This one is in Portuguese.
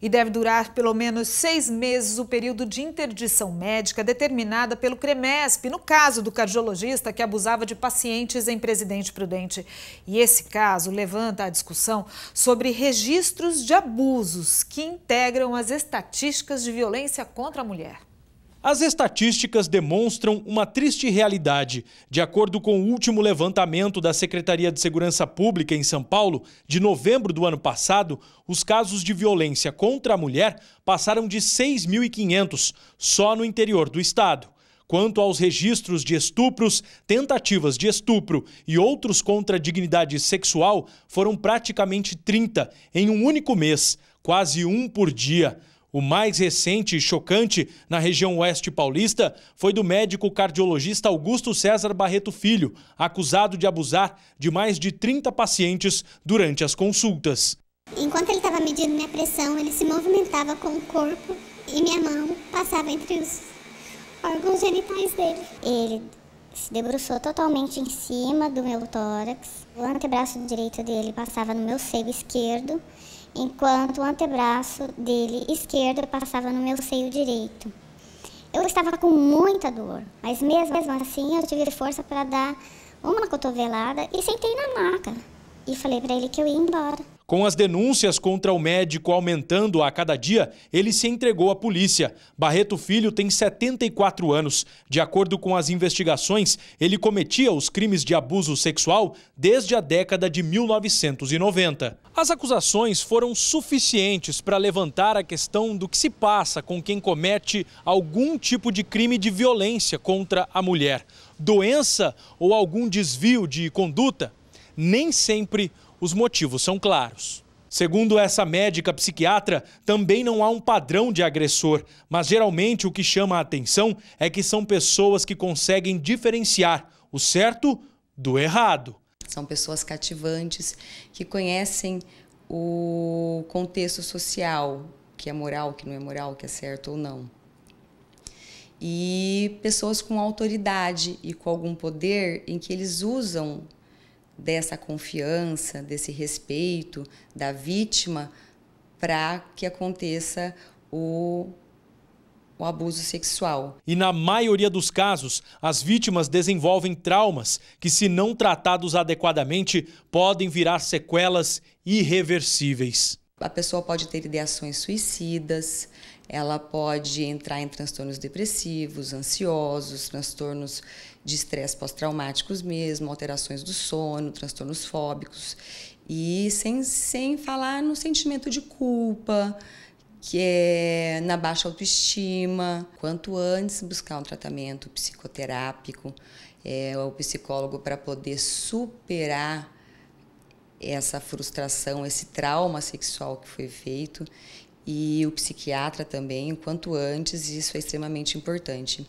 e deve durar pelo menos seis meses o período de interdição médica determinada pelo CREMESP, no caso do cardiologista que abusava de pacientes em Presidente Prudente. E esse caso levanta a discussão sobre registros de abusos que integram as estatísticas de violência contra a mulher. As estatísticas demonstram uma triste realidade. De acordo com o último levantamento da Secretaria de Segurança Pública em São Paulo, de novembro do ano passado, os casos de violência contra a mulher passaram de 6.500 só no interior do estado. Quanto aos registros de estupros, tentativas de estupro e outros contra a dignidade sexual, foram praticamente 30 em um único mês, quase um por dia. O mais recente e chocante na região oeste paulista foi do médico cardiologista Augusto César Barreto Filho, acusado de abusar de mais de 30 pacientes durante as consultas. Enquanto ele estava medindo minha pressão, ele se movimentava com o corpo e minha mão passava entre os órgãos genitais dele. Ele se debruçou totalmente em cima do meu tórax, o antebraço direito dele passava no meu seio esquerdo enquanto o antebraço dele esquerdo passava no meu seio direito. Eu estava com muita dor, mas mesmo assim eu tive força para dar uma cotovelada e sentei na maca e falei para ele que eu ia embora. Com as denúncias contra o médico aumentando a cada dia, ele se entregou à polícia. Barreto Filho tem 74 anos. De acordo com as investigações, ele cometia os crimes de abuso sexual desde a década de 1990. As acusações foram suficientes para levantar a questão do que se passa com quem comete algum tipo de crime de violência contra a mulher. Doença ou algum desvio de conduta? Nem sempre os motivos são claros. Segundo essa médica psiquiatra, também não há um padrão de agressor, mas geralmente o que chama a atenção é que são pessoas que conseguem diferenciar o certo do errado. São pessoas cativantes que conhecem o contexto social, que é moral, que não é moral, que é certo ou não. E pessoas com autoridade e com algum poder em que eles usam dessa confiança, desse respeito da vítima para que aconteça o o abuso sexual. E na maioria dos casos, as vítimas desenvolvem traumas que, se não tratados adequadamente, podem virar sequelas irreversíveis. A pessoa pode ter ideações suicidas, ela pode entrar em transtornos depressivos, ansiosos, transtornos de estresse pós-traumáticos mesmo, alterações do sono, transtornos fóbicos. E sem, sem falar no sentimento de culpa, que é na baixa autoestima. Quanto antes buscar um tratamento psicoterápico, é, o psicólogo para poder superar essa frustração, esse trauma sexual que foi feito e o psiquiatra também, o quanto antes, e isso é extremamente importante.